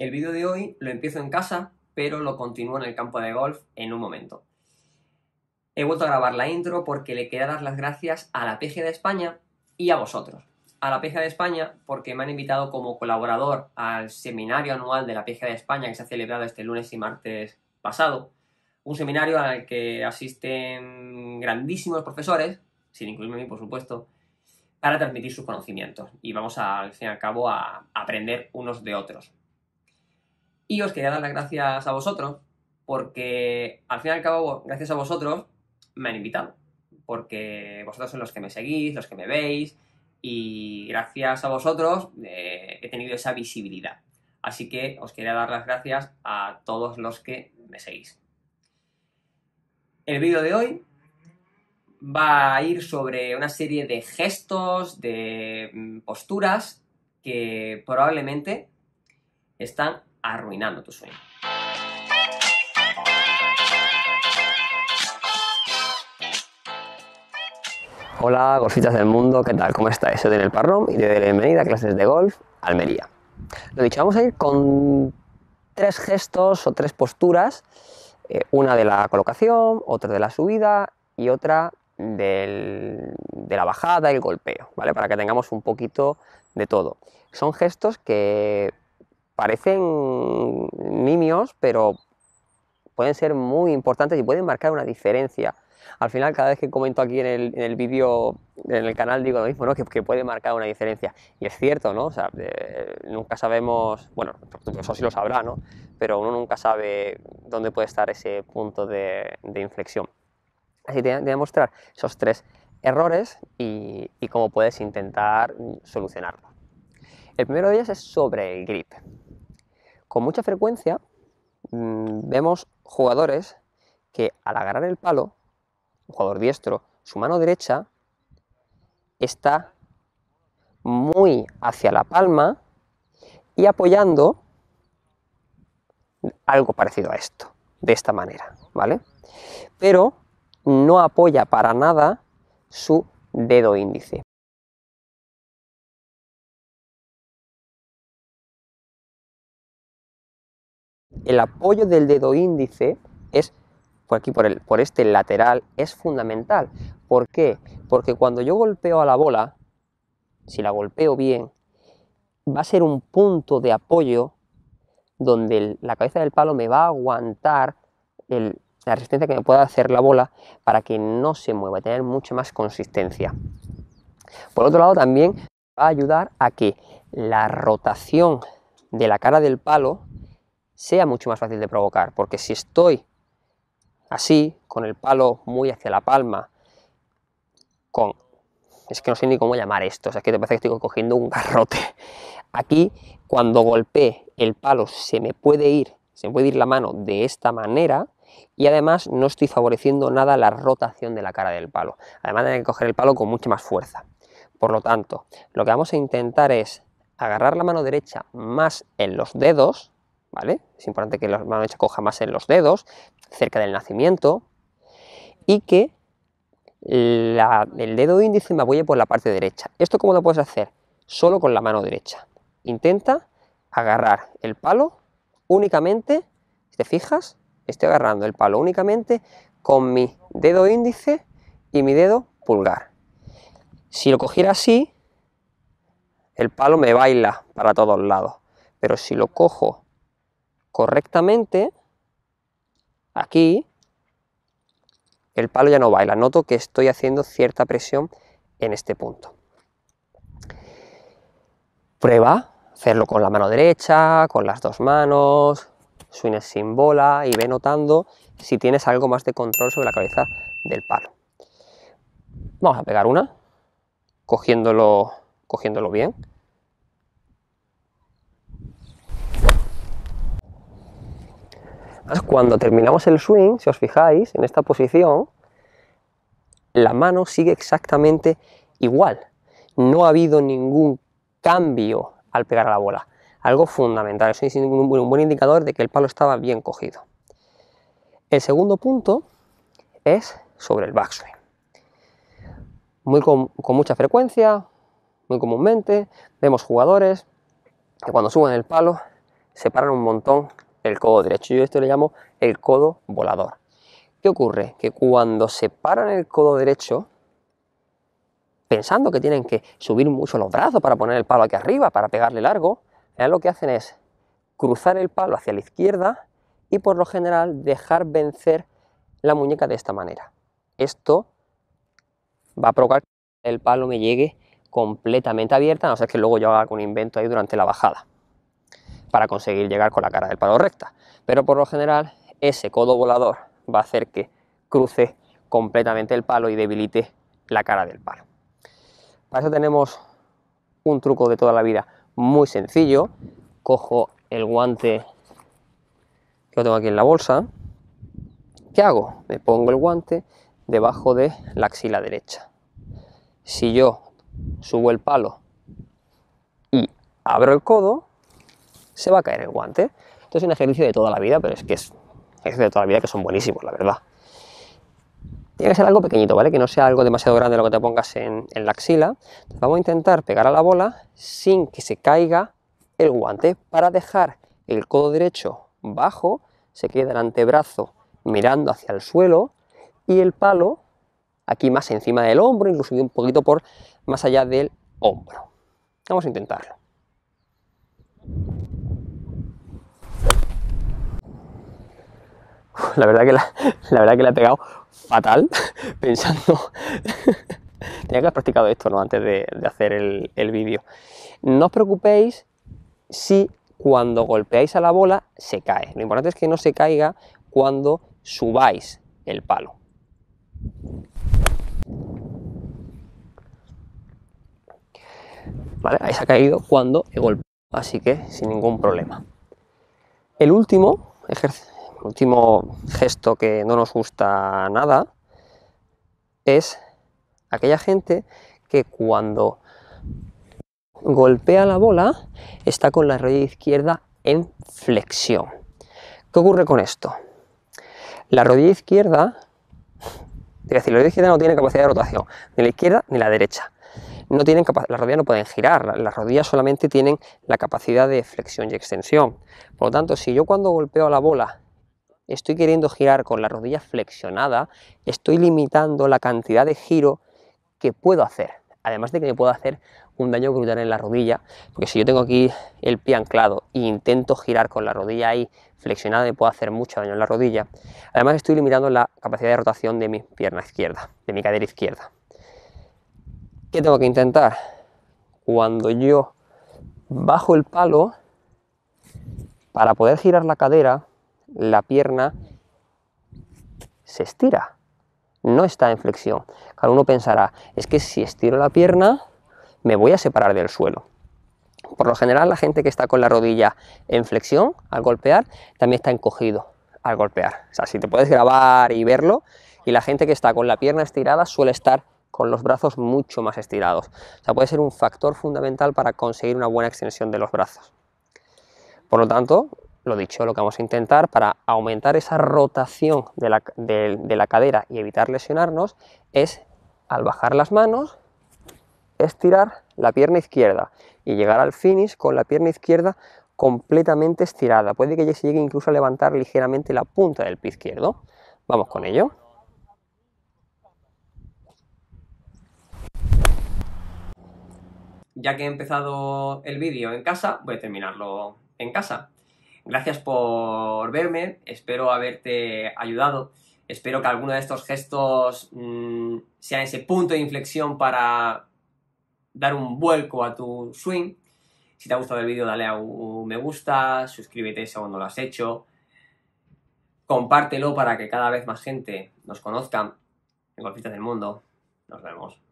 El vídeo de hoy lo empiezo en casa, pero lo continúo en el campo de golf en un momento. He vuelto a grabar la intro porque le quería dar las gracias a la PGA de España y a vosotros. A la PGA de España porque me han invitado como colaborador al seminario anual de la PGA de España que se ha celebrado este lunes y martes pasado. Un seminario al que asisten grandísimos profesores, sin incluirme a mí por supuesto, para transmitir sus conocimientos. Y vamos a, al fin y al cabo a aprender unos de otros. Y os quería dar las gracias a vosotros, porque al fin y al cabo, gracias a vosotros, me han invitado. Porque vosotros son los que me seguís, los que me veis, y gracias a vosotros eh, he tenido esa visibilidad. Así que os quería dar las gracias a todos los que me seguís. El vídeo de hoy va a ir sobre una serie de gestos, de mm, posturas que probablemente están arruinando tu sueño. Hola, golfistas del mundo, ¿qué tal? ¿Cómo estáis? Soy Daniel Parrón y de la bienvenida a clases de golf Almería. Lo dicho, vamos a ir con tres gestos o tres posturas, eh, una de la colocación, otra de la subida y otra de la bajada, y el golpeo, ¿vale? Para que tengamos un poquito de todo. Son gestos que parecen nimios, pero pueden ser muy importantes y pueden marcar una diferencia. Al final, cada vez que comento aquí en el, vídeo, en el canal, digo lo mismo, Que, puede marcar una diferencia. Y es cierto, ¿no? O sea, nunca sabemos, bueno, eso sí lo sabrá, ¿no? Pero uno nunca sabe dónde puede estar ese punto de, inflexión. Así que te voy a mostrar esos tres errores y, y cómo puedes intentar solucionarlo. El primero de ellos es sobre el grip con mucha frecuencia mm, vemos jugadores que al agarrar el palo, un jugador diestro, su mano derecha está muy hacia la palma y apoyando algo parecido a esto, de esta manera, ¿vale? Pero no apoya para nada su dedo índice. el apoyo del dedo índice es por aquí, por, este lateral, es fundamental. ¿Por qué? Porque cuando yo golpeo a la bola, si la golpeo bien, va a ser un punto de apoyo donde la cabeza del palo me va a aguantar la resistencia que me pueda hacer la bola para que no se mueva tener mucha más consistencia. Por otro lado, también va a ayudar a que la rotación de la cara del palo sea mucho más fácil de provocar, porque si estoy así, con el palo muy hacia la palma, con... Es que no sé ni cómo llamar esto, o sea, que te parece que estoy cogiendo un garrote. Aquí, cuando golpeé el palo, se me puede ir, se puede ir la mano de esta manera, y además no estoy favoreciendo nada la rotación de la cara del palo. Además de que coger el palo con mucha más fuerza. Por lo tanto, lo que vamos a intentar es agarrar la mano derecha más en los dedos, es importante que la mano derecha coja más en los dedos, cerca del nacimiento, y que el dedo índice me apoye por la parte derecha. ¿Esto cómo lo puedes hacer? Solo con la mano derecha. Intenta agarrar el palo únicamente, te fijas, estoy agarrando el palo únicamente con mi dedo índice y mi dedo pulgar. Si lo cogiera así, el palo me baila para todos lados. Pero si lo cojo correctamente, aquí el palo ya no baila. Noto que estoy haciendo cierta presión en este punto. Prueba hacerlo con la mano derecha, con las dos manos, swing sin bola y ve notando si tienes algo más de control sobre la cabeza del palo. Vamos a pegar una, cogiéndolo bien. Cuando terminamos el swing, si os fijáis, en esta posición, la mano sigue exactamente igual. No ha habido ningún cambio al pegar a la bola. Algo fundamental, eso es un buen indicador de que el palo estaba bien cogido. El segundo punto es sobre el backswing. Muy con, con mucha frecuencia, muy comúnmente, vemos jugadores que cuando suben el palo se paran un montón el codo derecho. Yo esto le llamo el codo volador. ¿Qué ocurre? Que cuando se paran el codo derecho, pensando que tienen que subir mucho los brazos para poner el palo aquí arriba, para pegarle largo, eh, lo que hacen es cruzar el palo hacia la izquierda y por lo general dejar vencer la muñeca de esta manera. Esto va a provocar que el palo me llegue completamente abierta, a no ser que luego yo haga algún invento ahí durante la bajada para conseguir llegar con la cara del palo recta. Pero por lo general ese codo volador va a hacer que cruce completamente el palo y debilite la cara del palo. Para eso tenemos un truco de toda la vida muy sencillo. Cojo el guante que tengo aquí en la bolsa. ¿Qué hago? Me pongo el guante debajo de la axila derecha. Si yo subo el palo y abro el codo, se va a caer el guante. Esto es un ejercicio de toda la vida, pero es que es, ejercicio de toda la vida que son buenísimos, la verdad. Tiene que ser algo pequeñito, ¿vale? Que no sea algo demasiado grande lo que te pongas en, la axila. vamos a intentar pegar a la bola sin que se caiga el guante para dejar el codo derecho bajo, se queda el antebrazo mirando hacia el suelo y el palo aquí más encima del hombro, incluso un poquito por más allá del hombro. Vamos a intentarlo. la verdad que la, verdad que la he pegado fatal pensando. Tenía que haber practicado esto ¿no? antes de, hacer el, el vídeo. No os preocupéis si cuando golpeáis a la bola se cae. Lo importante es que no se caiga cuando subáis el palo. ¿Vale? Ahí se ha caído cuando he golpeado, así que sin ningún problema. El último ejercicio último gesto que no nos gusta nada es aquella gente que cuando golpea la bola está con la rodilla izquierda en flexión. ¿Qué ocurre con esto? La rodilla izquierda, decir, la rodilla izquierda no tiene capacidad de rotación, ni la izquierda ni la derecha. No tienen las rodillas no pueden girar, las rodillas solamente tienen la capacidad de flexión y extensión. Por lo tanto, si yo cuando golpeo la bola estoy queriendo girar con la rodilla flexionada, estoy limitando la cantidad de giro que puedo hacer. Además de que me puedo hacer un daño brutal en la rodilla, porque si yo tengo aquí el pie anclado e intento girar con la rodilla ahí flexionada, me puedo hacer mucho daño en la rodilla. Además estoy limitando la capacidad de rotación de mi pierna izquierda, de mi cadera izquierda. ¿Qué tengo que intentar? Cuando yo bajo el palo, para poder girar la cadera, la pierna se estira, no está en flexión. cada uno pensará, es que si estiro la pierna, me voy a separar del suelo. Por lo general, la gente que está con la rodilla en flexión al golpear, también está encogido al golpear. O sea, si te puedes grabar y verlo, y la gente que está con la pierna estirada suele estar con los brazos mucho más estirados. O sea, puede ser un factor fundamental para conseguir una buena extensión de los brazos. Por lo tanto, lo dicho, lo que vamos a intentar para aumentar esa rotación de la, cadera y evitar lesionarnos es al bajar las manos, estirar la pierna izquierda y llegar al finish con la pierna izquierda completamente estirada. Puede que ya se llegue incluso a levantar ligeramente la punta del pie izquierdo. Vamos con ello. Ya que he empezado el vídeo en casa, voy a terminarlo en casa. Gracias por verme, espero haberte ayudado, espero que alguno de estos gestos mm, sea ese punto de inflexión para dar un vuelco a tu swing. Si te ha gustado el vídeo, dale a un me gusta, suscríbete si aún no lo has hecho, compártelo para que cada vez más gente nos conozca en golfitas del mundo. Nos vemos.